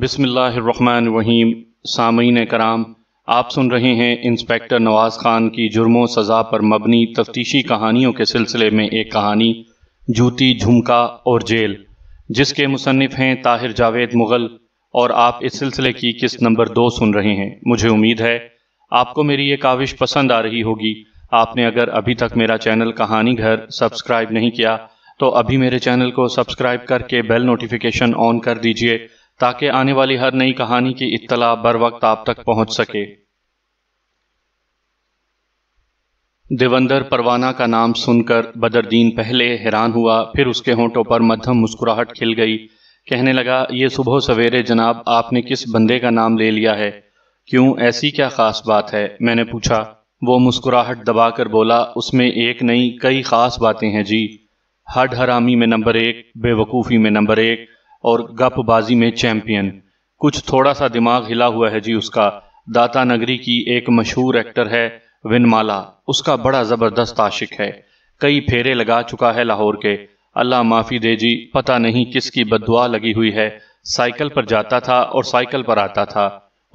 बिसमीम् सामीन कराम आप सुन रहे हैं इंस्पेक्टर नवाज़ खान की जुर्मों सज़ा पर मबनी तफ्तीशी कहानियों के सिलसिले में एक कहानी जूती झुमका और जेल जिसके मुसनफ़ हैं ताहिर जावेद मुग़ल और आप इस सिलसिले की किस्त नंबर दो सुन रहे हैं मुझे उम्मीद है आपको मेरी ये काविश पसंद आ रही होगी आपने अगर अभी तक मेरा चैनल कहानी घर सब्सक्राइब नहीं किया तो अभी मेरे चैनल को सब्सक्राइब करके बेल नोटिफिकेशन ऑन कर दीजिए ताकि आने वाली हर नई कहानी की इत्तला बर वक्त आप तक पहुंच सके देवंदर परवाना का नाम सुनकर बदरदीन पहले हैरान हुआ फिर उसके होंठों पर मध्यम मुस्कुराहट खिल गई कहने लगा ये सुबह सवेरे जनाब आपने किस बंदे का नाम ले लिया है क्यों ऐसी क्या ख़ास बात है मैंने पूछा वो मुस्कुराहट दबाकर बोला उसमें एक नई कई ख़ास बातें हैं जी हड हरामी में नंबर एक बेवकूफ़ी में नंबर एक और गपबाजी में चैंपियन कुछ थोड़ा सा दिमाग हिला हुआ है जी उसका दाता नगरी की एक मशहूर एक्टर है विनमाला उसका बड़ा ज़बरदस्त आशिक है कई फेरे लगा चुका है लाहौर के अल्लाह माफ़ी दे जी पता नहीं किसकी बदुआ लगी हुई है साइकिल पर जाता था और साइकिल पर आता था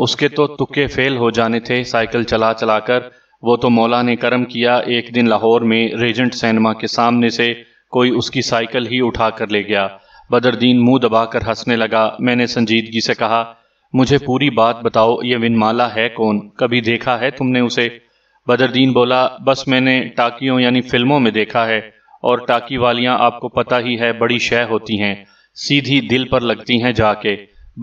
उसके तो तुक्के फेल हो जाने थे साइकिल चला चला कर वो तो मौला ने करम किया एक दिन लाहौर में रेजेंट सैनमा के सामने से कोई उसकी साइकिल ही उठा कर ले गया बदरदीन मुंह दबाकर हंसने लगा मैंने संजीदगी से कहा मुझे पूरी बात बताओ ये विनमाला है कौन कभी देखा है तुमने उसे बदरदीन बोला बस मैंने टाकियों यानी फिल्मों में देखा है और टाकी वालियाँ आपको पता ही है बड़ी शय होती हैं सीधी दिल पर लगती हैं जाके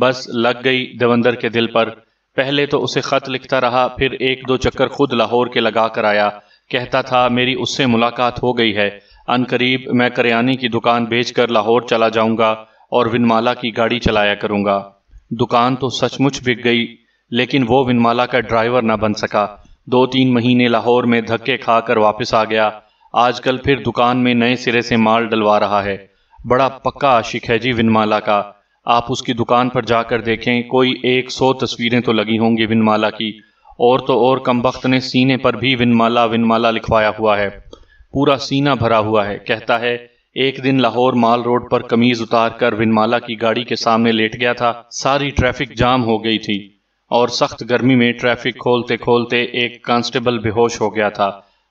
बस लग गई देवंदर के दिल पर पहले तो उसे ख़त लिखता रहा फिर एक दो चक्कर खुद लाहौर के लगा कर आया कहता था मेरी उससे मुलाकात हो गई है अनकरीब मैं करियाने की दुकान बेचकर लाहौर चला जाऊंगा और विनमाला की गाड़ी चलाया करूंगा दुकान तो सचमुच बिक गई लेकिन वो विनमाला का ड्राइवर ना बन सका दो तीन महीने लाहौर में धक्के खाकर वापस आ गया आजकल फिर दुकान में नए सिरे से माल डलवा रहा है बड़ा पक्का आशिक है जी विनमाला का आप उसकी दुकान पर जाकर देखें कोई एक सौ तस्वीरें तो लगी होंगी विनमाला की और तो और कमबख्त ने सीने पर भी विनमाला विनमाला लिखवाया हुआ है पूरा सीना भरा हुआ है कहता है एक दिन लाहौर माल रोड पर कमीज उतार कर विनमाला की गाड़ी के सामने लेट गया था सारी ट्रैफिक जाम हो गई थी और सख्त गर्मी में ट्रैफिक खोलते खोलते एक कांस्टेबल बेहोश हो गया था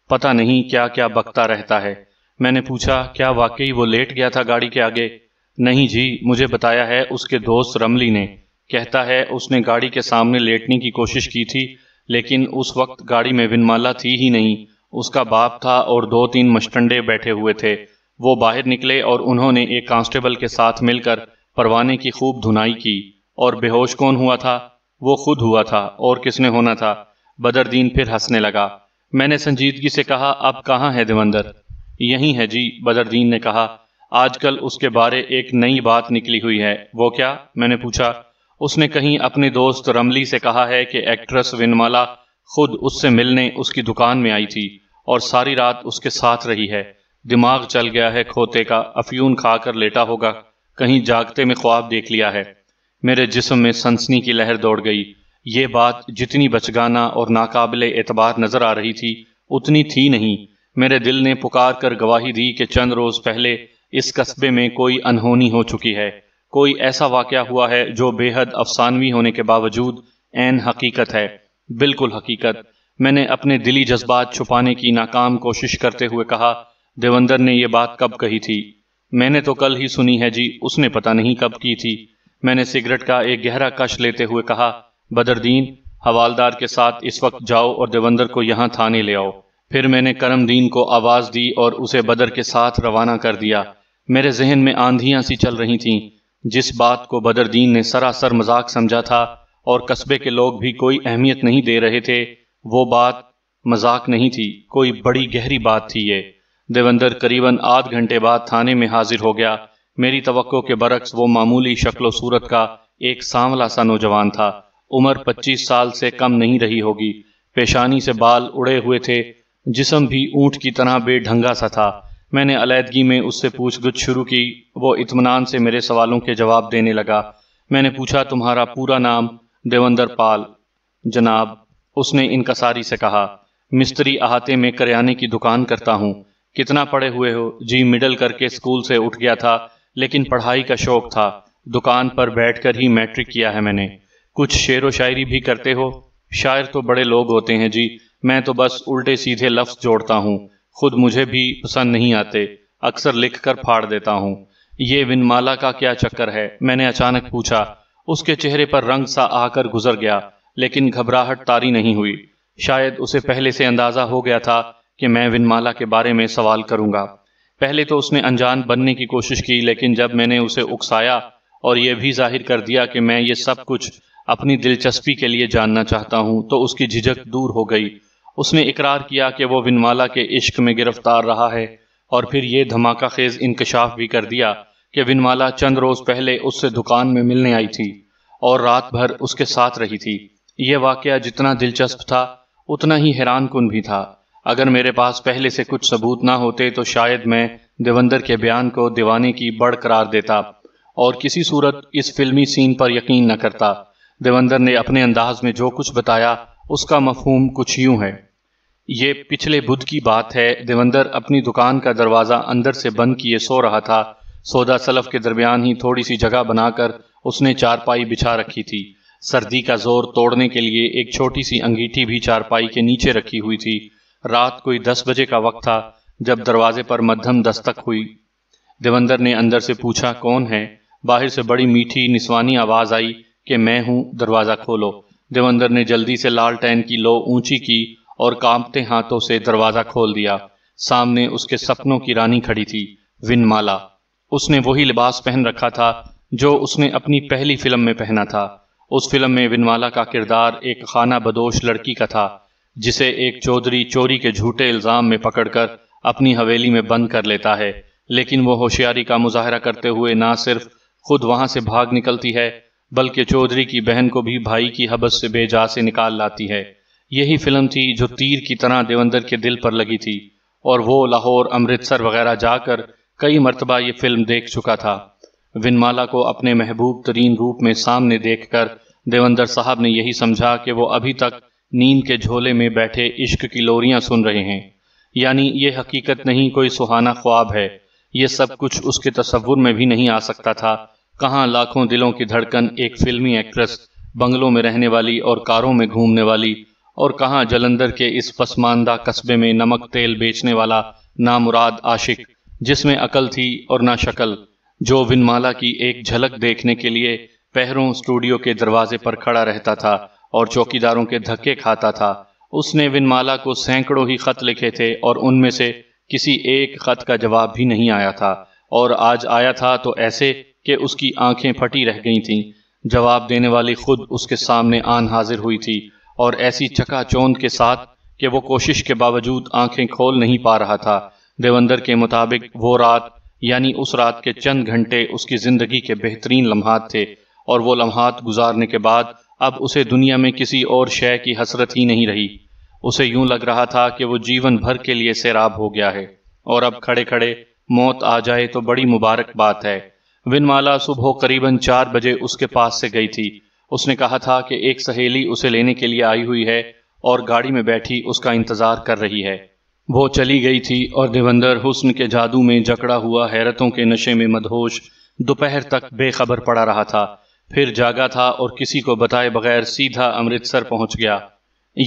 पता नहीं क्या क्या बकता रहता है मैंने पूछा क्या वाकई वो लेट गया था गाड़ी के आगे नहीं जी मुझे बताया है उसके दोस्त रमली ने कहता है उसने गाड़ी के सामने लेटने की कोशिश की थी लेकिन उस वक्त गाड़ी में विनमाला थी ही नहीं उसका बाप था और दो तीन मशटंडे बैठे हुए थे वो बाहर निकले और उन्होंने एक कांस्टेबल के साथ मिलकर परवाने की खूब धुनाई की और बेहोश कौन हुआ था वो खुद हुआ था और किसने होना था बदरदीन फिर हंसने लगा मैंने संजीदगी से कहा अब कहाँ है देवंदर यहीं है जी बदरदीन ने कहा आजकल उसके बारे एक नई बात निकली हुई है वो क्या मैंने पूछा उसने कहीं अपने दोस्त रमली से कहा है कि एक्ट्रेस विनमाला खुद उससे मिलने उसकी दुकान में आई थी और सारी रात उसके साथ रही है दिमाग चल गया है खोते का अफयून खाकर लेटा होगा कहीं जागते में ख्वाब देख लिया है मेरे जिस्म में सनसनी की लहर दौड़ गई ये बात जितनी बचगाना और नाकाबिल एतबार नजर आ रही थी उतनी थी नहीं मेरे दिल ने पुकार कर गवाही दी कि चंद रोज पहले इस कस्बे में कोई अनहोनी हो चुकी है कोई ऐसा वाक़ हुआ है जो बेहद अफसानवी होने के बावजूद एन हकीकत है बिल्कुल हकीकत मैंने अपने दिली जज्बात छुपाने की नाकाम कोशिश करते हुए कहा देवंदर ने यह बात कब कही थी मैंने तो कल ही सुनी है जी उसने पता नहीं कब की थी मैंने सिगरेट का एक गहरा कश लेते हुए कहा बदरदीन हवालदार के साथ इस वक्त जाओ और देवंदर को यहाँ थाने ले आओ फिर मैंने करमदीन को आवाज़ दी और उसे बदर के साथ रवाना कर दिया मेरे जहन में आंधियां सी चल रही थीं जिस बात को बदरदीन ने सरासर मजाक समझा था और कस्बे के लोग भी कोई अहमियत नहीं दे रहे थे वो बात मजाक नहीं थी कोई बड़ी गहरी बात थी ये देवंदर करीबन आध घंटे बाद थाने में हाजिर हो गया मेरी तो के बरक्स वो मामूली शक्लो सूरत का एक सांवला सा नौजवान था उम्र 25 साल से कम नहीं रही होगी पेशानी से बाल उड़े हुए थे जिसम भी ऊंट की तरह बेढंगा सा था मैंने अलीदगी में उससे पूछ गुछ शुरू की वो इतमान से मेरे सवालों के जवाब देने लगा मैंने पूछा तुम्हारा पूरा नाम देवंदर पाल जनाब उसने इनकसारी से कहा मिस्त्री अहाते में करियाने की दुकान करता हूँ कितना पढ़े हुए हो जी मिडल करके स्कूल से उठ गया था लेकिन पढ़ाई का शौक था दुकान पर बैठकर ही मैट्रिक किया है मैंने कुछ शेर व शायरी भी करते हो शायर तो बड़े लोग होते हैं जी मैं तो बस उल्टे सीधे लफ्ज जोड़ता हूँ खुद मुझे भी पसंद नहीं आते अक्सर लिख कर फाड़ देता हूँ ये विनमाला का क्या चक्कर है मैंने अचानक पूछा उसके चेहरे पर रंग सा आकर गुजर गया लेकिन घबराहट तारी नहीं हुई शायद उसे पहले से अंदाजा हो गया था कि मैं विनमाला के बारे में सवाल करूंगा पहले तो उसने अनजान बनने की कोशिश की लेकिन जब मैंने उसे उकसाया और यह भी जाहिर कर दिया कि मैं ये सब कुछ अपनी दिलचस्पी के लिए जानना चाहता हूं तो उसकी झिझक दूर हो गई उसने इकरार किया कि वो विनमाला के इश्क में गिरफ्तार रहा है और फिर ये धमाका खेज इंकशाफ भी कर दिया कि विनमाला चंद रोज पहले उससे दुकान में मिलने आई थी और रात भर उसके साथ रही थी यह वाक्य जितना दिलचस्प था उतना ही हैरान कन भी था अगर मेरे पास पहले से कुछ सबूत ना होते तो शायद मैं देवंदर के बयान को दीवाने की बड़ करार देता और किसी सूरत इस फिल्मी सीन पर यकीन न करता देवंदर ने अपने अंदाज में जो कुछ बताया उसका मफहूम कुछ यूं है ये पिछले बुध की बात है देवंदर अपनी दुकान का दरवाज़ा अंदर से बंद किए सो रहा था सौदा सलफ के दरमियान ही थोड़ी सी जगह बनाकर उसने चारपाई बिछा रखी थी सर्दी का जोर तोड़ने के लिए एक छोटी सी अंगीठी भी चारपाई के नीचे रखी हुई थी रात कोई दस बजे का वक्त था जब दरवाजे पर मध्यम दस्तक हुई देवंदर ने अंदर से पूछा कौन है बाहर से बड़ी मीठी निस्वानी आवाज़ आई कि मैं हूं दरवाज़ा खोलो देवंदर ने जल्दी से लाल टैन की लो ऊंची की और कांपते हाथों से दरवाज़ा खोल दिया सामने उसके सपनों की रानी खड़ी थी विनमाला उसने वही लिबास पहन रखा था जो उसने अपनी पहली फिल्म में पहना था उस फिल्म में विनवाला का किरदार एक खाना बदोश लड़की का था जिसे एक चौधरी चोरी के झूठे इल्ज़ाम में पकड़कर अपनी हवेली में बंद कर लेता है लेकिन वो होशियारी का मुजाहरा करते हुए ना सिर्फ खुद वहाँ से भाग निकलती है बल्कि चौधरी की बहन को भी भाई की हबस से बेजा से निकाल लाती है यही फिल्म थी जो तीर की तरह देवंदर के दिल पर लगी थी और वो लाहौर अमृतसर वगैरह जाकर कई मरतबा ये फिल्म देख चुका था विनमाला को अपने महबूब तरीन रूप में सामने देखकर देवंदर साहब ने यही समझा कि वो अभी तक नींद के झोले में बैठे इश्क की लोरियां सुन रहे हैं यानी ये हकीकत नहीं कोई सुहाना ख्वाब है ये सब कुछ उसके तस्वुर में भी नहीं आ सकता था कहाँ लाखों दिलों की धड़कन एक फिल्मी एक्ट्रेस बंगलों में रहने वाली और कारों में घूमने वाली और कहाँ जलंधर के इस पसमानदा कस्बे में नमक तेल बेचने वाला नामुराद आशिक जिसमें अकल थी और ना शकल जो विनमाला की एक झलक देखने के लिए पहरों स्टूडियो के दरवाजे पर खड़ा रहता था और चौकीदारों के धक्के खाता था उसने विनमाला को सैकड़ों ही खत लिखे थे और उनमें से किसी एक खत का जवाब भी नहीं आया था और आज आया था तो ऐसे कि उसकी आंखें फटी रह गई थीं जवाब देने वाली खुद उसके सामने आन हाजिर हुई थी और ऐसी चकाचौंध के साथ कि वो कोशिश के बावजूद आंखें खोल नहीं पा रहा था देवंदर के मुताबिक वो रात यानी उस रात के चंद घंटे उसकी ज़िंदगी के बेहतरीन लम्हात थे और वो लम्हात गुजारने के बाद अब उसे दुनिया में किसी और शय की हसरत ही नहीं रही उसे यूं लग रहा था कि वो जीवन भर के लिए सैराब हो गया है और अब खड़े खड़े मौत आ जाए तो बड़ी मुबारक बात है विनमाला सुबह करीबन चार बजे उसके पास से गई थी उसने कहा था कि एक सहेली उसे लेने के लिए आई हुई है और गाड़ी में बैठी उसका इंतज़ार कर रही है वो चली गई थी और देवंदर हुस्न के जादू में जकड़ा हुआ हैरतों के नशे में मदहोश दोपहर तक बेखबर पड़ा रहा था फिर जागा था और किसी को बताए बगैर सीधा अमृतसर पहुंच गया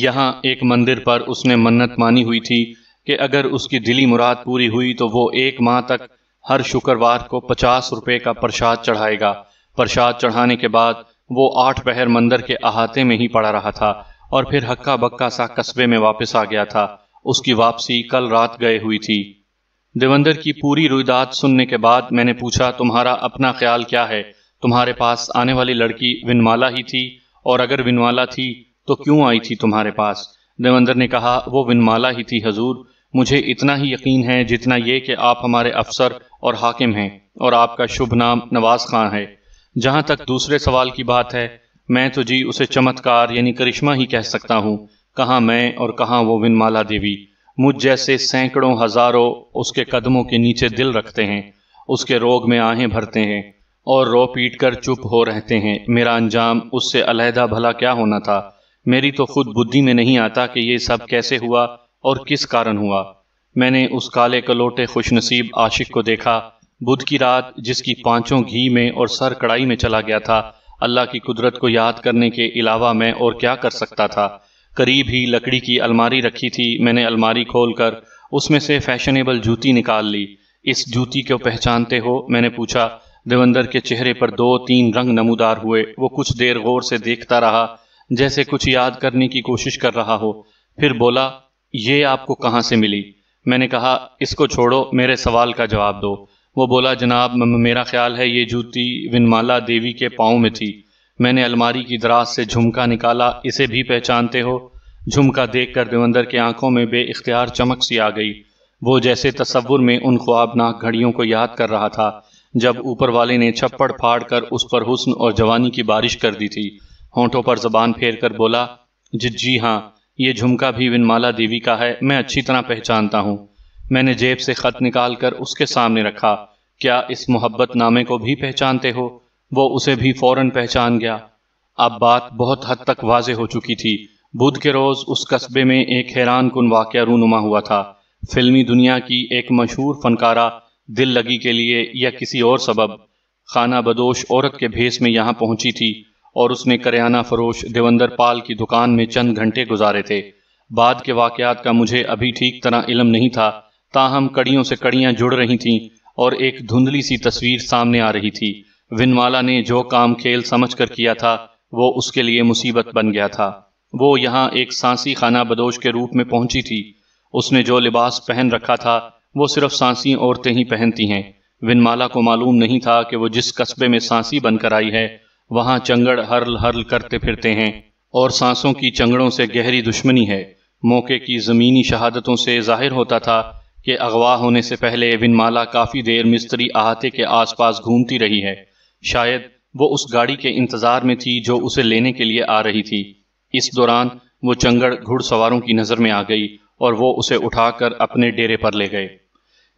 यहाँ एक मंदिर पर उसने मन्नत मानी हुई थी कि अगर उसकी दिली मुराद पूरी हुई तो वो एक माह तक हर शुक्रवार को पचास रुपये का प्रसाद चढ़ाएगा प्रसाद चढ़ाने के बाद वो आठ पहर मंदिर के अहाते में ही पड़ा रहा था और फिर हक्का बक्का सा कस्बे में वापस आ गया था उसकी वापसी कल रात गए हुई थी देवंदर की पूरी रुदात सुनने के बाद मैंने पूछा तुम्हारा अपना ख्याल क्या है तुम्हारे पास आने वाली लड़की विनमाला ही थी और अगर विनमाला थी तो क्यों आई थी तुम्हारे पास देवंदर ने कहा वो विनमाला ही थी हजूर मुझे इतना ही यकीन है जितना ये कि आप हमारे अफसर और हाकिम हैं और आपका शुभ नाम नवाज खां है जहां तक दूसरे सवाल की बात है मैं तो जी उसे चमत्कार यानी करिश्मा ही कह सकता हूँ कहाँ मैं और कहाँ वो विनमाला देवी मुझ जैसे सैकड़ों हजारों उसके कदमों के नीचे दिल रखते हैं उसके रोग में आहें भरते हैं और रो पीट कर चुप हो रहते हैं मेरा अंजाम उससे अलहदा भला क्या होना था मेरी तो खुद बुद्धि में नहीं आता कि ये सब कैसे हुआ और किस कारण हुआ मैंने उस काले कलोटे खुशनसीब आशिक को देखा बुध की रात जिसकी पांचों घी में और सर कड़ाई में चला गया था अल्लाह की कुदरत को याद करने के अलावा मैं और क्या कर सकता था करीब ही लकड़ी की अलमारी रखी थी मैंने अलमारी खोलकर उसमें से फैशनेबल जूती निकाल ली इस जूती को पहचानते हो मैंने पूछा देवंदर के चेहरे पर दो तीन रंग नमूदार हुए वो कुछ देर गौर से देखता रहा जैसे कुछ याद करने की कोशिश कर रहा हो फिर बोला ये आपको कहाँ से मिली मैंने कहा इसको छोड़ो मेरे सवाल का जवाब दो वो बोला जनाब मेरा ख्याल है ये जूती विनमाला देवी के पाँव में थी मैंने अलमारी की दराज से झुमका निकाला इसे भी पहचानते हो झुमका देखकर देवंदर के आंखों में बे इख्तियार चमक सी आ गई वो जैसे तस्वुर में उन ख्वाबनाक घड़ियों को याद कर रहा था जब ऊपर वाले ने छप्पड़ फाड़ कर उस पर हुस्न और जवानी की बारिश कर दी थी होंठों पर जबान फेर कर बोला जी जी हाँ ये झुमका भी विनमाला देवी का है मैं अच्छी तरह पहचानता हूँ मैंने जेब से खत निकाल कर उसके सामने रखा क्या इस मोहब्बत नामे को भी पहचानते हो वो उसे भी फौरन पहचान गया अब बात बहुत हद तक वाज हो चुकी थी बुध के रोज़ उस कस्बे में एक हैरान कन वाक़ रूनुमा हुआ था फिल्मी दुनिया की एक मशहूर फनकारा दिल लगी के लिए या किसी और सबब खाना बदोश औरत के भेस में यहाँ पहुंची थी और उसने करियाना फरोश देवंदर पाल की दुकान में चंद घंटे गुजारे थे बाद के वाकयात का मुझे अभी ठीक तरह इलम नहीं था ताहम कड़ियों से कड़ियाँ जुड़ रही थीं और एक धुंधली सी तस्वीर सामने आ रही थी विनवाला ने जो काम खेल समझकर किया था वो उसके लिए मुसीबत बन गया था वो यहाँ एक सांसी खाना बदोश के रूप में पहुंची थी उसने जो लिबास पहन रखा था वो सिर्फ सांसी औरतें ही पहनती हैं विनमाला को मालूम नहीं था कि वो जिस कस्बे में सांसी बनकर आई है वहाँ चंगड़ हरल हरल करते फिरते हैं और सांसों की चंगड़ों से गहरी दुश्मनी है मौके की ज़मीनी शहादतों से जाहिर होता था कि अगवा होने से पहले विनमाला काफ़ी देर मिस्त्री अहाते के आसपास घूमती रही है शायद वो उस गाड़ी के इंतजार में थी जो उसे लेने के लिए आ रही थी इस दौरान वो चंगड़ घुड़सवारों की नजर में आ गई और वो उसे उठाकर अपने डेरे पर ले गए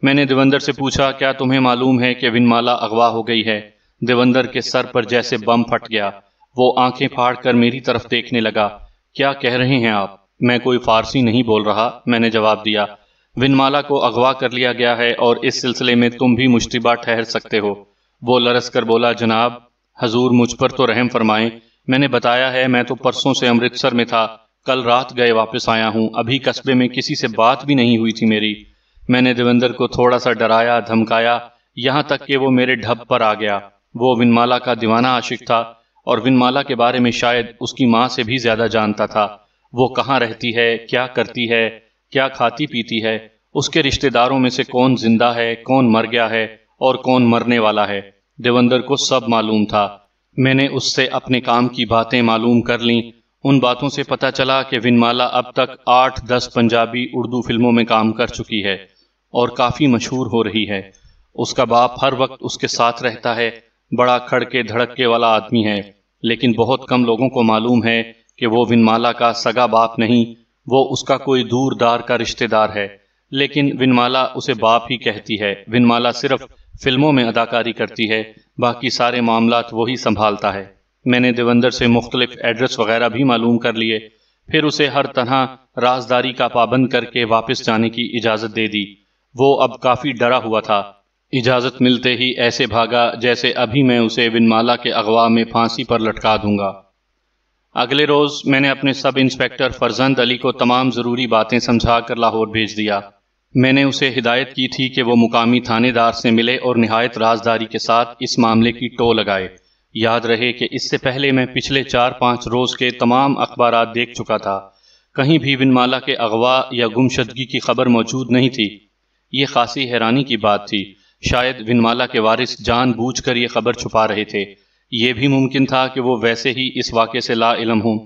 मैंने देवंदर से पूछा क्या तुम्हें मालूम है कि विनमाला अगवा हो गई है देवंदर के सर पर जैसे बम फट गया वो आंखें फाड़ कर मेरी तरफ देखने लगा क्या कह रहे हैं आप मैं कोई फारसी नहीं बोल रहा मैंने जवाब दिया विनमाला को अगवा कर लिया गया है और इस सिलसिले में तुम भी मुश्तबा ठहर सकते हो वो लरस कर बोला जनाब हजूर मुझ पर तो रहम फरमाएं मैंने बताया है मैं तो परसों से अमृतसर में था कल रात गए वापस आया हूँ अभी कस्बे में किसी से बात भी नहीं हुई थी मेरी मैंने देवेंद्र को थोड़ा सा डराया धमकाया यहाँ तक कि वो मेरे ढब पर आ गया वो विनमाला का दीवाना आशिक था और विनमाला के बारे में शायद उसकी माँ से भी ज्यादा जानता था वो कहाँ रहती है क्या करती है क्या खाती पीती है उसके रिश्तेदारों में से कौन जिंदा है कौन मर गया है और कौन मरने वाला है देवंदर को सब मालूम था मैंने उससे अपने काम की बातें मालूम कर ली उन बातों से पता चला कि विनमाला अब तक आठ दस पंजाबी उर्दू फिल्मों में काम कर चुकी है और काफ़ी मशहूर हो रही है उसका बाप हर वक्त उसके साथ रहता है बड़ा खड़के धड़के वाला आदमी है लेकिन बहुत कम लोगों को मालूम है कि वो विनमाला का सगा बाप नहीं वो उसका कोई दूरदार का रिश्तेदार है लेकिन विनमाला उसे बाप ही कहती है विनमाला सिर्फ फिल्मों में अदाकारी करती है बाकी सारे मामला वही संभालता है मैंने देवंदर से मुख्तलिफ एड्रेस वगैरह भी मालूम कर लिए फिर उसे हर तरह राजदारी का पाबंद करके वापस जाने की इजाज़त दे दी वो अब काफ़ी डरा हुआ था इजाज़त मिलते ही ऐसे भागा जैसे अभी मैं उसे विनमाला के अगवा में फांसी पर लटका दूंगा अगले रोज़ मैंने अपने सब इंस्पेक्टर फरजंद अली को तमाम ज़रूरी बातें समझा कर लाहौर भेज दिया मैंने उसे हिदायत की थी कि वो मुकामी थानेदार से मिले और नहायत राजदारी के साथ इस मामले की टो लगाए याद रहे कि इससे पहले मैं पिछले चार पाँच रोज़ के तमाम अखबार देख चुका था कहीं भी बिनमाला के अगवा या गुमशदगी की खबर मौजूद नहीं थी ये खासी हैरानी की बात थी शायद बिनमाला के वारिस कर यह खबर छुपा रहे थे ये भी मुमकिन था कि वो वैसे ही इस वाक़े से ला इलम हों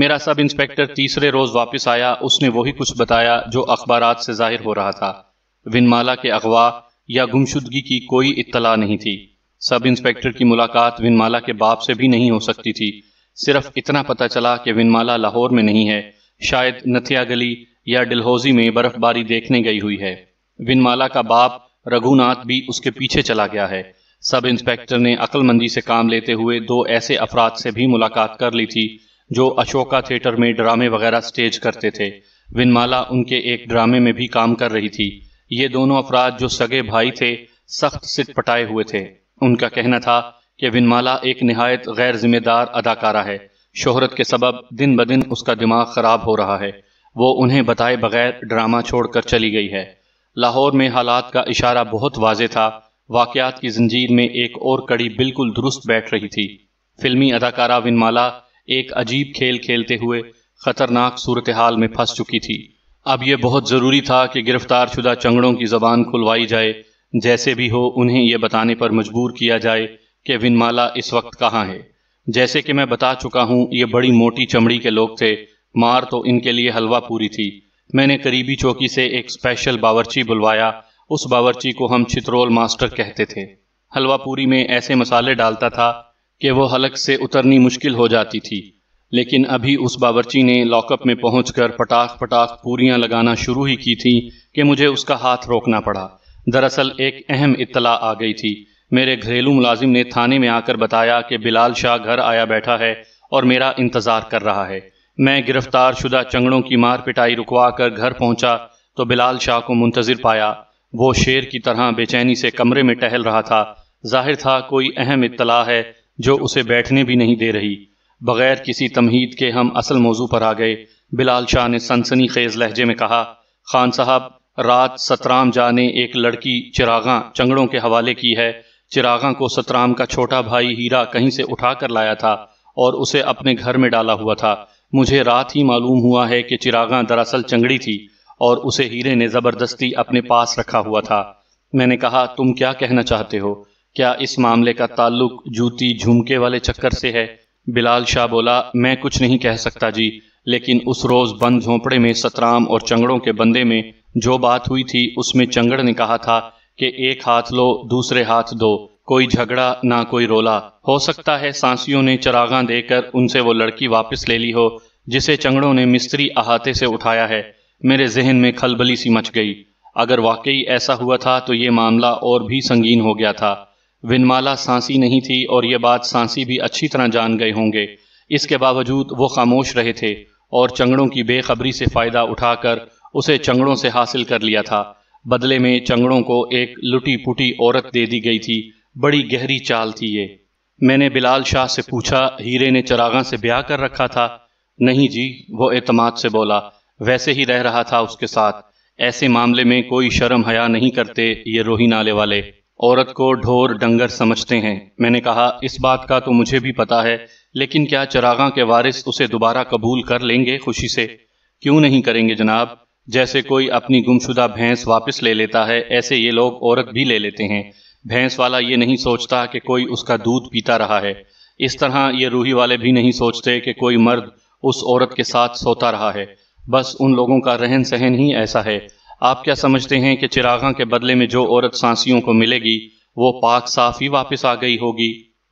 मेरा सब इंस्पेक्टर तीसरे रोज वापस आया उसने वही कुछ बताया जो अखबार से जाहिर हो रहा था विनमाला के अगवा या गुमशुदगी की कोई इत्तला नहीं थी सब इंस्पेक्टर की मुलाकात विनमाला के बाप से भी नहीं हो सकती थी सिर्फ इतना पता चला कि विनमाला लाहौर में नहीं है शायद नथिया गली या डिलहौजी में बर्फबारी देखने गई हुई है विनमाला का बाप रघुनाथ भी उसके पीछे चला गया है सब इंस्पेक्टर ने अक्लमंदी से काम लेते हुए दो ऐसे अफराद से भी मुलाकात कर ली थी जो अशोका थिएटर में ड्रामे वगैरह स्टेज करते थे विनमाला उनके एक ड्रामे में भी काम कर रही थी ये दोनों अफराद जो सगे भाई थे सख्त सिट पटाए हुए थे उनका कहना था कि विनमाला एक नहायत गैर जिम्मेदार अदाकारा है शोहरत के सबब दिन ब दिन उसका दिमाग ख़राब हो रहा है वो उन्हें बताए बगैर ड्रामा छोड़कर चली गई है लाहौर में हालात का इशारा बहुत वाजे था वाकयात की जंजीर में एक और कड़ी बिल्कुल दुरुस्त बैठ रही थी फिल्मी अदाकारा विनमाला एक अजीब खेल खेलते हुए खतरनाक सूरत हाल में फंस चुकी थी अब यह बहुत ज़रूरी था कि गिरफ्तार शुदा चंगड़ों की ज़बान खुलवाई जाए जैसे भी हो उन्हें यह बताने पर मजबूर किया जाए कि विनमाला इस वक्त कहाँ है जैसे कि मैं बता चुका हूं ये बड़ी मोटी चमड़ी के लोग थे मार तो इनके लिए हलवा पूरी थी मैंने करीबी चौकी से एक स्पेशल बावरची बुलवाया उस बावरची को हम चित्रोल मास्टर कहते थे हलवा पूरी में ऐसे मसाले डालता था कि वो हलक से उतरनी मुश्किल हो जाती थी लेकिन अभी उस बावरची ने लॉकअप में पहुंचकर पटाख पटाख पूरियां लगाना शुरू ही की थी कि मुझे उसका हाथ रोकना पड़ा दरअसल एक अहम इत्तला आ गई थी मेरे घरेलू मुलाजिम ने थाने में आकर बताया कि बिलाल शाह घर आया बैठा है और मेरा इंतज़ार कर रहा है मैं गिरफ्तार शुदा चंगड़ों की मार पिटाई रुकवा कर घर पहुंचा तो बिलाल शाह को मुंतज़र पाया वो शेर की तरह बेचैनी से कमरे में टहल रहा था जाहिर था कोई अहम इत्तला है जो उसे बैठने भी नहीं दे रही बगैर किसी तमहीद के हम असल मौजू पर आ गए बिलाल शाह ने सनसनी खेज लहजे में कहा खान साहब रात सतराम जा ने एक लड़की चिरागा चंगड़ों के हवाले की है चिरागा को सतराम का छोटा भाई हीरा कहीं से उठा कर लाया था और उसे अपने घर में डाला हुआ था मुझे रात ही मालूम हुआ है कि चिरागा दरअसल चंगड़ी थी और उसे हीरे ने ज़बरदस्ती अपने पास रखा हुआ था मैंने कहा तुम क्या कहना चाहते हो क्या इस मामले का ताल्लुक जूती झुमके वाले चक्कर से है बिलाल शाह बोला मैं कुछ नहीं कह सकता जी लेकिन उस रोज बंद झोंपड़े में सतराम और चंगड़ों के बंदे में जो बात हुई थी उसमें चंगड़ ने कहा था कि एक हाथ लो दूसरे हाथ दो कोई झगड़ा ना कोई रोला हो सकता है सांसियों ने चरागा देकर उनसे वो लड़की वापस ले ली हो जिसे चंगड़ों ने मिस्त्री अहाते से उठाया है मेरे जहन में खलबली सी मच गई अगर वाकई ऐसा हुआ था तो ये मामला और भी संगीन हो गया था विनमाला सांसी नहीं थी और ये बात सांसी भी अच्छी तरह जान गए होंगे इसके बावजूद वो खामोश रहे थे और चंगड़ों की बेखबरी से फ़ायदा उठाकर उसे चंगड़ों से हासिल कर लिया था बदले में चंगड़ों को एक लुटी पुटी औरत दे दी गई थी बड़ी गहरी चाल थी ये मैंने बिलाल शाह से पूछा हीरे ने चरागा से ब्याह कर रखा था नहीं जी वो एतमाद से बोला वैसे ही रह रहा था उसके साथ ऐसे मामले में कोई शर्म हया नहीं करते ये रोहिनाले नाले वाले औरत को ढोर डंगर समझते हैं मैंने कहा इस बात का तो मुझे भी पता है लेकिन क्या चरागा के वारिस उसे दोबारा कबूल कर लेंगे खुशी से क्यों नहीं करेंगे जनाब जैसे कोई अपनी गुमशुदा भैंस वापस ले लेता है ऐसे ये लोग औरत भी ले लेते हैं भैंस वाला ये नहीं सोचता कि कोई उसका दूध पीता रहा है इस तरह ये रूही वाले भी नहीं सोचते कि कोई मर्द उस औरत के साथ सोता रहा है बस उन लोगों का रहन सहन ही ऐसा है आप क्या समझते हैं कि चिरागा के बदले में जो औरत सांसियों को मिलेगी वो पाक साफ ही वापस आ गई होगी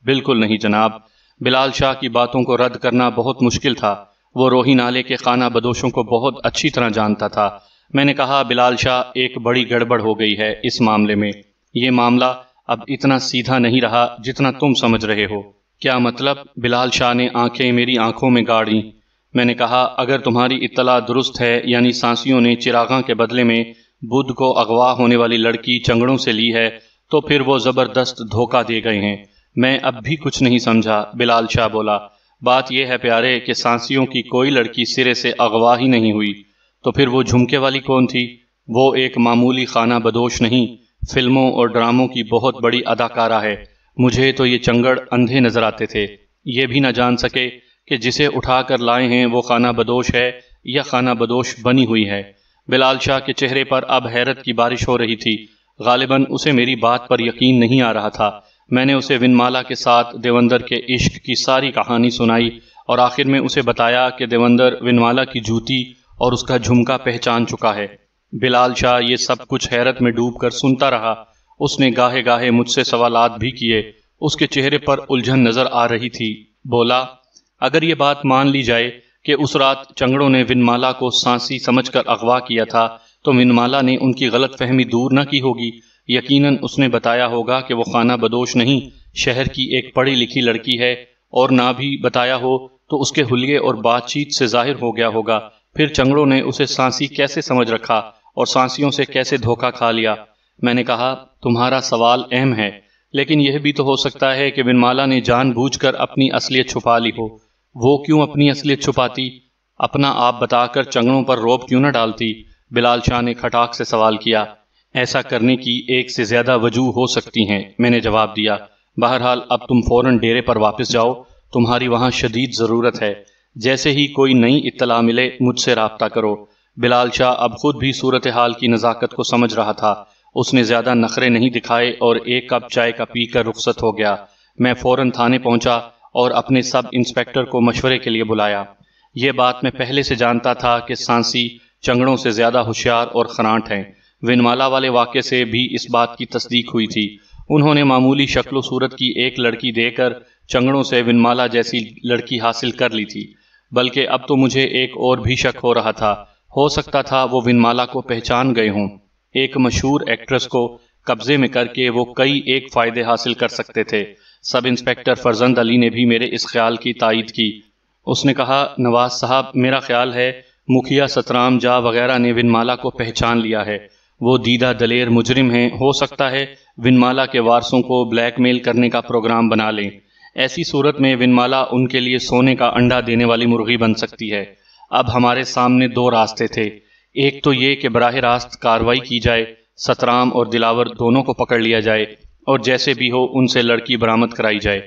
बिल्कुल नहीं जनाब बिलाल शाह की बातों को रद्द करना बहुत मुश्किल था वो रोही नाले के खाना बदोशों को बहुत अच्छी तरह जानता था मैंने कहा बिलाल शाह एक बड़ी गड़बड़ हो गई है इस मामले में ये मामला अब इतना सीधा नहीं रहा जितना तुम समझ रहे हो क्या मतलब बिलाल शाह ने आंखें मेरी आंखों में गाड़ी मैंने कहा अगर तुम्हारी इतला दुरुस्त है यानी सांसियों ने चिरागा के बदले में बुद्ध को अगवा होने वाली लड़की चंगड़ों से ली है तो फिर वो ज़बरदस्त धोखा दे गए हैं मैं अब भी कुछ नहीं समझा बिलाल शाह बोला बात यह है प्यारे कि सांसियों की कोई लड़की सिरे से अगवा ही नहीं हुई तो फिर वो झुमके वाली कौन थी वो एक मामूली खाना बदोश नहीं फिल्मों और ड्रामों की बहुत बड़ी अदाकारा है मुझे तो ये चंगड़ अंधे नजर आते थे ये भी ना जान सके कि जिसे उठा कर लाए हैं वो खाना बदोश है या खाना बदोश बनी हुई है बिलाल शाह के चेहरे पर अब हैरत की बारिश हो रही थी गालिबा उसे मेरी बात पर यकीन नहीं आ रहा था मैंने उसे विनमाला के साथ देवंदर के इश्क की सारी कहानी सुनाई और आखिर में उसे बताया कि देवंदर विनमाला की जूती और उसका झुमका पहचान चुका है बिलाल शाह ये सब कुछ हैरत में डूब कर सुनता रहा उसने गाहे गाहे मुझसे सवालात भी किए उसके चेहरे पर उलझन नजर आ रही थी बोला अगर ये बात मान ली जाए कि उस रात चंगड़ों ने विनमाला को सांसी समझकर अगवा किया था तो विनमाला ने उनकी गलत फहमी दूर न की होगी यकीनन उसने बताया होगा कि वो खाना बदोश नहीं शहर की एक पढ़ी लिखी लड़की है और ना भी बताया हो तो उसके हुलिये और बातचीत से जाहिर हो गया होगा फिर चंगड़ों ने उसे सांसी कैसे समझ रखा और सांसियों से कैसे धोखा खा लिया मैंने कहा तुम्हारा सवाल अहम है लेकिन यह भी तो हो सकता है कि विनमाला ने जानबूझकर अपनी असलियत छुपा ली हो वो क्यों अपनी असलियत छुपाती अपना आप बताकर चंगड़ों पर रोब क्यों न डालती बिलाल शाह ने खटाक से सवाल किया ऐसा करने की एक से ज्यादा वजूह हो सकती हैं मैंने जवाब दिया बहरहाल अब तुम फौरन डेरे पर वापस जाओ तुम्हारी वहां शदीद ज़रूरत है जैसे ही कोई नई इतला मिले मुझसे रबता करो बिलाल शाह अब खुद भी सूरत हाल की नज़ाकत को समझ रहा था उसने ज़्यादा नखरे नहीं दिखाए और एक कप चाय का पी कर रुखसत हो गया मैं फ़ौरन थाने पहुंचा और अपने सब इंस्पेक्टर को मशवरे के लिए बुलाया ये बात मैं पहले से जानता था कि सांसी चंगड़ों से ज़्यादा होशियार और खरांट हैं विनमाला वाले वाक्य से भी इस बात की तस्दीक हुई थी उन्होंने मामूली शक्ल सूरत की एक लड़की देकर चंगड़ों से विनमाला जैसी लड़की हासिल कर ली थी बल्कि अब तो मुझे एक और भी शक हो रहा था हो सकता था वो विनमाला को पहचान गए हों एक मशहूर एक्ट्रेस को कब्जे में करके वो कई एक फ़ायदे हासिल कर सकते थे सब इंस्पेक्टर फरजंद अली ने भी मेरे इस ख्याल की तायद की उसने कहा नवाज साहब मेरा ख्याल है मुखिया सतराम जा वगैरह ने विनमाला को पहचान लिया है वो दीदा दलेर मुजरिम हैं हो सकता है विनमाला के वारसों को ब्लैकमेल करने का प्रोग्राम बना लें ऐसी सूरत में विनमाला उनके लिए सोने का अंडा देने वाली मुर्गी बन सकती है अब हमारे सामने दो रास्ते थे एक तो ये कि बरह रास्त कार्रवाई की जाए सतराम और दिलावर दोनों को पकड़ लिया जाए और जैसे भी हो उनसे लड़की बरामद कराई जाए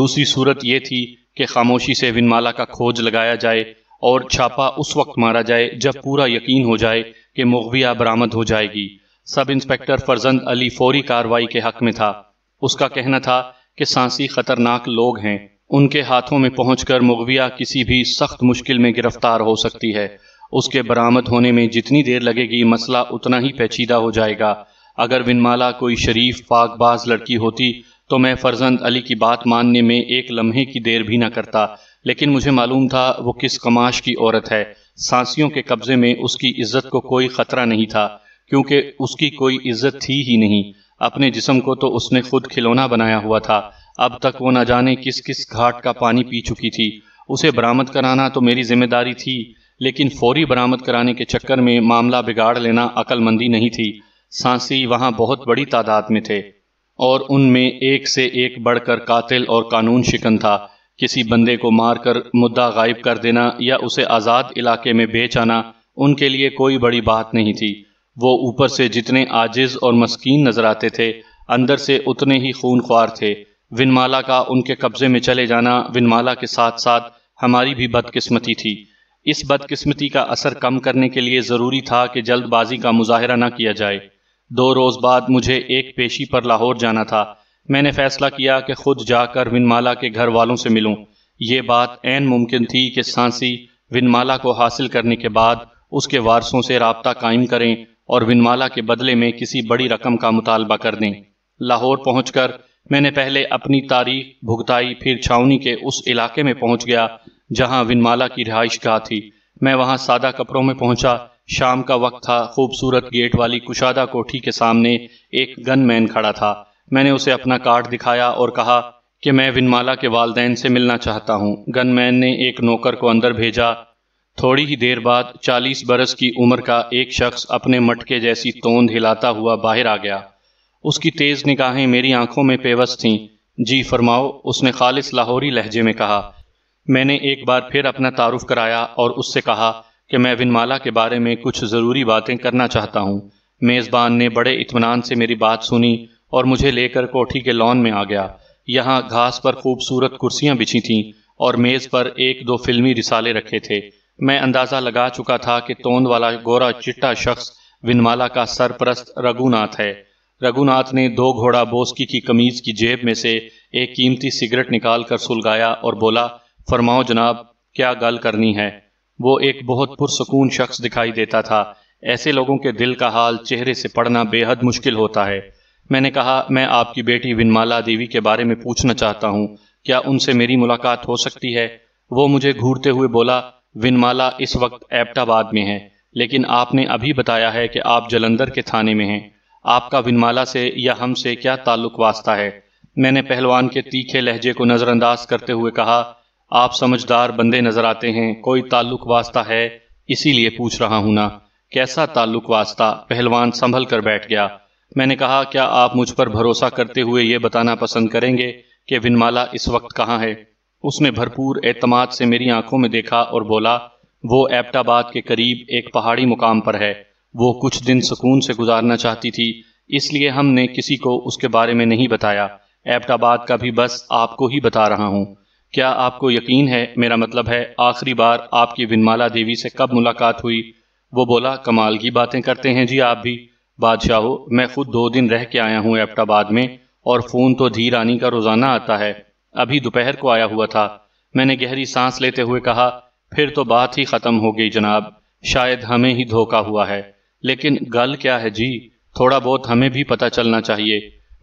दूसरी सूरत यह थी कि खामोशी से विनमाला का खोज लगाया जाए और छापा उस वक्त मारा जाए जब पूरा यकीन हो जाए कि मुगविया बरामद हो जाएगी सब इंस्पेक्टर फरजंद अली फौरी कार्रवाई के हक में था उसका कहना था कि सांसी खतरनाक लोग हैं उनके हाथों में पहुंचकर मुगविया किसी भी सख्त मुश्किल में गिरफ्तार हो सकती है उसके बरामद होने में जितनी देर लगेगी मसला उतना ही पेचीदा हो जाएगा अगर विनमाला कोई शरीफ पाकबाज लड़की होती तो मैं फर्जंद अली की बात मानने में एक लम्हे की देर भी ना करता लेकिन मुझे मालूम था वो किस कमाश की औरत है सांसियों के कब्जे में उसकी इज्जत को कोई खतरा नहीं था क्योंकि उसकी कोई इज्जत थी ही नहीं अपने जिसम को तो उसने खुद खिलौना बनाया हुआ था अब तक वो न जाने किस किस घाट का पानी पी चुकी थी उसे बरामद कराना तो मेरी जिम्मेदारी थी लेकिन फौरी बरामद कराने के चक्कर में मामला बिगाड़ लेना अकलमंदी नहीं थी सांसी वहां बहुत बड़ी तादाद में थे और उनमें एक से एक बढ़कर कातिल और कानून शिकन था किसी बंदे को मारकर मुद्दा गायब कर देना या उसे आज़ाद इलाके में बेच आना उनके लिए कोई बड़ी बात नहीं थी वो ऊपर से जितने आजिज और मस्किन नजर आते थे अंदर से उतने ही खून ख्वार थे विनमाला का उनके कब्जे में चले जाना विनमाला के साथ साथ हमारी भी बदकिस्मती थी इस बदकिस्मती का असर कम करने के लिए ज़रूरी था कि जल्दबाजी का मुजाहरा न किया जाए दो रोज़ बाद मुझे एक पेशी पर लाहौर जाना था मैंने फैसला किया कि खुद जाकर विनमाला के घर वालों से मिलूं। ये बात एन मुमकिन थी कि सांसी विनमाला को हासिल करने के बाद उसके वारसों से रबता कायम करें और विनमाला के बदले में किसी बड़ी रकम का मुतालबा कर दें लाहौर पहुंचकर मैंने पहले अपनी तारीख भुगताई फिर छावनी के उस इलाके में पहुंच गया जहां विनमाला की रिहाइश गाह थी मैं वहां सादा कपड़ों में पहुंचा शाम का वक्त था खूबसूरत गेट वाली कुशादा कोठी के सामने एक गनमैन खड़ा था मैंने उसे अपना कार्ड दिखाया और कहा कि मैं विनमाला के वालदेन से मिलना चाहता हूँ गनमैन ने एक नौकर को अंदर भेजा थोड़ी ही देर बाद चालीस बरस की उम्र का एक शख्स अपने मटके जैसी तोंद हिलाता हुआ बाहर आ गया उसकी तेज निगाहें मेरी आंखों में पेवस थीं जी फरमाओ उसने खालिस लाहौरी लहजे में कहा मैंने एक बार फिर अपना तारुफ कराया और उससे कहा कि मैं विनमाला के बारे में कुछ ज़रूरी बातें करना चाहता हूँ मेज़बान ने बड़े इतमान से मेरी बात सुनी और मुझे लेकर कोठी के लॉन में आ गया यहाँ घास पर खूबसूरत कुर्सियाँ बिछी थीं और मेज़ पर एक दो फिल्मी रिसाले रखे थे मैं अंदाज़ा लगा चुका था कि तोंद वाला गोरा चिट्टा शख्स विनमाला का सरपरस्त रघुनाथ है रघुनाथ ने दो घोड़ा बोस्की की कमीज की जेब में से एक कीमती सिगरेट निकाल कर सुलगाया और बोला फरमाओ जनाब क्या गल करनी है वो एक बहुत पुरसकून शख्स दिखाई देता था ऐसे लोगों के दिल का हाल चेहरे से पढ़ना बेहद मुश्किल होता है मैंने कहा मैं आपकी बेटी विनमाला देवी के बारे में पूछना चाहता हूँ क्या उनसे मेरी मुलाकात हो सकती है वो मुझे घूरते हुए बोला विनमाला इस वक्त एबटाबाद में है लेकिन आपने अभी बताया है कि आप जलंधर के थाने में हैं आपका विनमाला से या हमसे क्या ताल्लुक वास्ता है मैंने पहलवान के तीखे लहजे को नज़रअंदाज करते हुए कहा आप समझदार बंदे नजर आते हैं कोई ताल्लुक वास्ता है इसीलिए पूछ रहा हूं ना कैसा ताल्लुक वास्ता पहलवान संभल कर बैठ गया मैंने कहा क्या आप मुझ पर भरोसा करते हुए ये बताना पसंद करेंगे कि विनमाला इस वक्त कहाँ है उसने भरपूर एतमाद से मेरी आंखों में देखा और बोला वो एबटाबाद के करीब एक पहाड़ी मुकाम पर है वो कुछ दिन सुकून से गुजारना चाहती थी इसलिए हमने किसी को उसके बारे में नहीं बताया एबटाबाद का भी बस आपको ही बता रहा हूँ क्या आपको यकीन है मेरा मतलब है आखिरी बार आपकी विनमाला देवी से कब मुलाकात हुई वो बोला कमाल की बातें करते हैं जी आप भी बादशाह हो मैं खुद दो दिन रह के आया हूँ एबटाबाद में और फ़ोन तो धी रानी का रोज़ाना आता है अभी दोपहर को आया हुआ था मैंने गहरी सांस लेते हुए कहा फिर तो बात ही ख़त्म हो गई जनाब शायद हमें ही धोखा हुआ है लेकिन गल क्या है जी थोड़ा बहुत हमें भी पता चलना चाहिए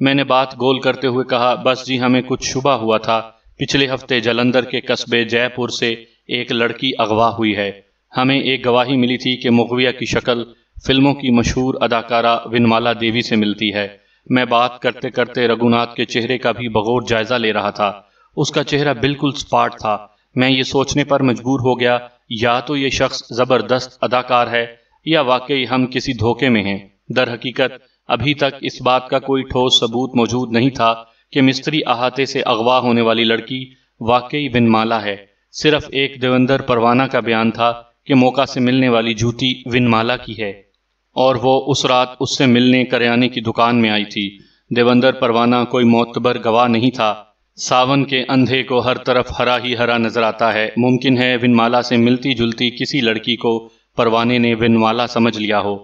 मैंने बात गोल करते हुए कहा बस जी हमें कुछ शुबा हुआ था पिछले हफ्ते जलंधर के कस्बे जयपुर से एक लड़की अगवा हुई है हमें एक गवाही मिली थी कि मुगविया की शक्ल फिल्मों की मशहूर अदाकारा विनमाला देवी से मिलती है मैं बात करते करते रघुनाथ के चेहरे का भी बगौर जायजा ले रहा था उसका चेहरा बिल्कुल स्पाट था मैं ये सोचने पर मजबूर हो गया या तो ये शख्स जबरदस्त अदाकार है या वाकई हम किसी धोखे में हैं दर हकीकत अभी तक इस बात का कोई ठोस सबूत मौजूद नहीं था कि मिस्त्री अहाते से अगवा होने वाली लड़की वाकई माला है सिर्फ एक देवंदर परवाना का बयान था कि मौका से मिलने वाली जूती माला की है और वो उस रात उससे मिलने करियाने की दुकान में आई थी देवंदर परवाना कोई मोतबर गवाह नहीं था सावन के अंधे को हर तरफ हरा ही हरा नजर आता है मुमकिन है विनमाला से मिलती जुलती किसी लड़की को परवाने ने विनमाला समझ लिया हो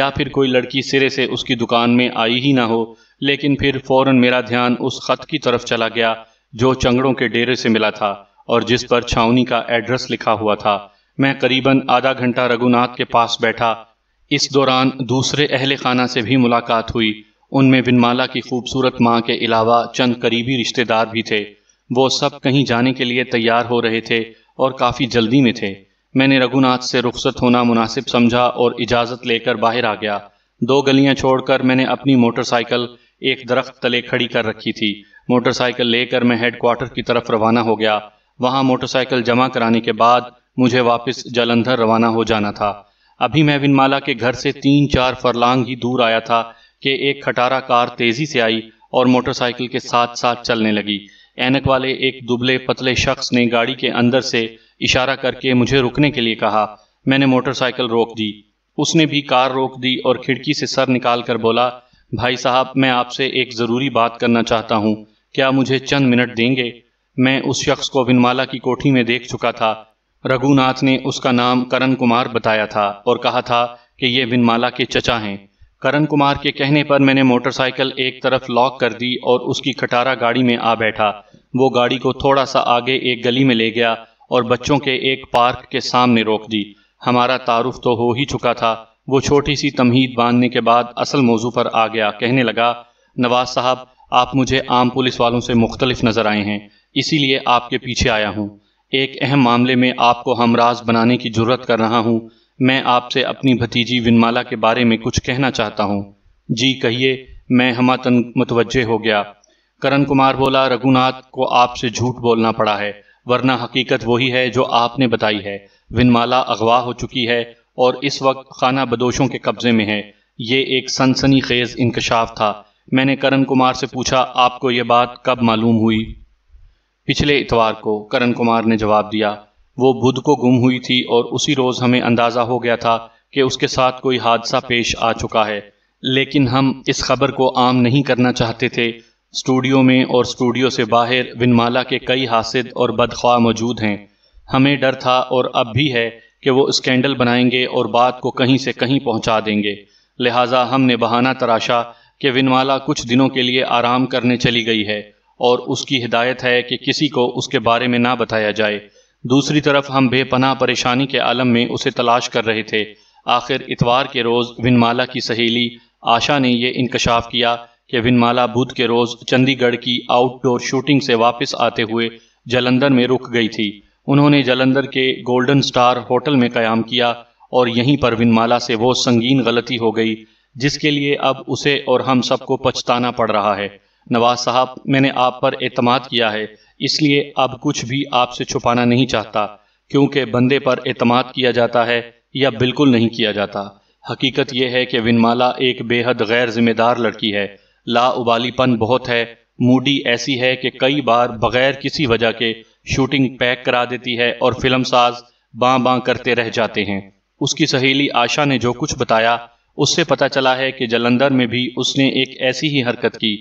या फिर कोई लड़की सिरे से उसकी दुकान में आई ही ना हो लेकिन फिर फौरन मेरा ध्यान उस खत की तरफ चला गया जो चंगड़ों के डेरे से मिला था और जिस पर छावनी का एड्रेस लिखा हुआ था मैं करीबन आधा घंटा रघुनाथ के पास बैठा इस दौरान दूसरे अहल खाना से भी मुलाकात हुई उनमें बिनमाला की खूबसूरत माँ के अलावा चंद करीबी रिश्तेदार भी थे वो सब कहीं जाने के लिए तैयार हो रहे थे और काफ़ी जल्दी में थे मैंने रघुनाथ से रुख्सत होना मुनासिब समझा और इजाज़त लेकर बाहर आ गया दो गलियां छोड़कर मैंने अपनी मोटरसाइकिल एक दरख्त तले खड़ी कर रखी थी मोटरसाइकिल लेकर मैं हेडक्वार्टर की तरफ रवाना हो गया वहां मोटरसाइकिल जमा कराने के बाद मुझे वापस जालंधर रवाना हो जाना था अभी मैं विनमाला के घर से तीन चार फरलांग ही दूर आया था कि एक खटारा कार तेजी से आई और मोटरसाइकिल के साथ साथ चलने लगी एनक वाले एक दुबले पतले शख्स ने गाड़ी के अंदर से इशारा करके मुझे रुकने के लिए कहा मैंने मोटरसाइकिल रोक दी उसने भी कार रोक दी और खिड़की से सर निकाल कर बोला भाई साहब मैं आपसे एक ज़रूरी बात करना चाहता हूँ क्या मुझे चंद मिनट देंगे मैं उस शख्स को विनमाला की कोठी में देख चुका था रघुनाथ ने उसका नाम करण कुमार बताया था और कहा था कि ये विनमाला के चचा हैं करण कुमार के कहने पर मैंने मोटरसाइकिल एक तरफ लॉक कर दी और उसकी खटारा गाड़ी में आ बैठा वो गाड़ी को थोड़ा सा आगे एक गली में ले गया और बच्चों के एक पार्क के सामने रोक दी हमारा तारुफ तो हो ही चुका था वो छोटी सी तमहीद बांधने के बाद असल मौजू पर आ गया कहने लगा नवाज साहब आप मुझे आम पुलिस वालों से मुख्तलिफ नज़र आए हैं इसीलिए आपके पीछे आया हूँ एक अहम मामले में आपको हमराज बनाने की जरूरत कर रहा हूँ मैं आपसे अपनी भतीजी विनमाला के बारे में कुछ कहना चाहता हूँ जी कहिए मैं हमातन मुतवजह हो गया करण कुमार बोला रघुनाथ को आपसे झूठ बोलना पड़ा है वरना हकीकत वही है जो आपने बताई है विनमाला अगवा हो चुकी है और इस वक्त खाना बदोशों के कब्जे में है ये एक सनसनी खेज इंकशाफ था मैंने करण कुमार से पूछा आपको ये बात कब मालूम हुई पिछले इतवार को करण कुमार ने जवाब दिया वो बुध को गुम हुई थी और उसी रोज़ हमें अंदाज़ा हो गया था कि उसके साथ कोई हादसा पेश आ चुका है लेकिन हम इस खबर को आम नहीं करना चाहते थे स्टूडियो में और स्टूडियो से बाहर विनमाला के कई हासिद और बदख्वाह मौजूद हैं हमें डर था और अब भी है कि वो स्कैंडल बनाएंगे और बात को कहीं से कहीं पहुंचा देंगे लिहाजा हमने बहाना तराशा कि विनवाला कुछ दिनों के लिए आराम करने चली गई है और उसकी हिदायत है कि किसी को उसके बारे में ना बताया जाए दूसरी तरफ हम बेपनाह परेशानी के आलम में उसे तलाश कर रहे थे आखिर इतवार के रोज़ विनमाला की सहेली आशा ने यह इंकशाफ किया कि विनमाला बुध के रोज़ चंडीगढ़ की आउटडोर शूटिंग से वापस आते हुए जलंधर में रुक गई थी उन्होंने जलंधर के गोल्डन स्टार होटल में कयाम किया और यहीं पर विनमाला से वो संगीन गलती हो गई जिसके लिए अब उसे और हम सबको पछताना पड़ रहा है नवाज साहब मैंने आप पर एतमाद किया है इसलिए अब कुछ भी आपसे छुपाना नहीं चाहता क्योंकि बंदे पर एतमाद किया जाता है या बिल्कुल नहीं किया जाता हकीकत यह है कि विनमाला एक बेहद गैर जिम्मेदार लड़की है लाउबालीपन बहुत है मूडी ऐसी है कि कई बार बगैर किसी वजह के शूटिंग पैक करा देती है और फिल्म साज बाँ बां करते रह जाते हैं उसकी सहेली आशा ने जो कुछ बताया उससे पता चला है कि जलंधर में भी उसने एक ऐसी ही हरकत की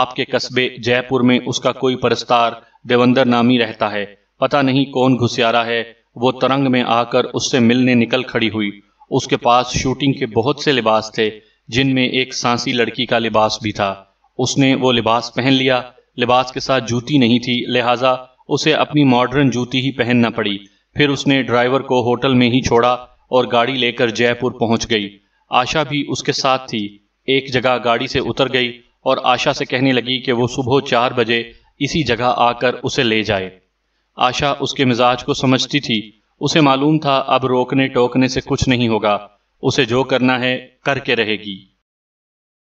आपके कस्बे जयपुर में उसका कोई परस्तार देवंदर नामी रहता है पता नहीं कौन घुसियारा है वो तरंग में आकर उससे मिलने निकल खड़ी हुई उसके पास शूटिंग के बहुत से लिबास थे जिनमें एक सांसी लड़की का लिबास भी था उसने वो लिबास पहन लिया लिबास के साथ जूती नहीं थी लिहाजा उसे अपनी मॉडर्न जूती ही पहनना पड़ी फिर उसने ड्राइवर को होटल में ही छोड़ा और गाड़ी लेकर जयपुर पहुंच गई आशा भी उसके साथ थी एक जगह गाड़ी से उतर गई और आशा से कहने लगी कि वो सुबह चार बजे इसी जगह आकर उसे ले जाए आशा उसके मिजाज को समझती थी उसे मालूम था अब रोकने टोकने से कुछ नहीं होगा उसे जो करना है करके रहेगी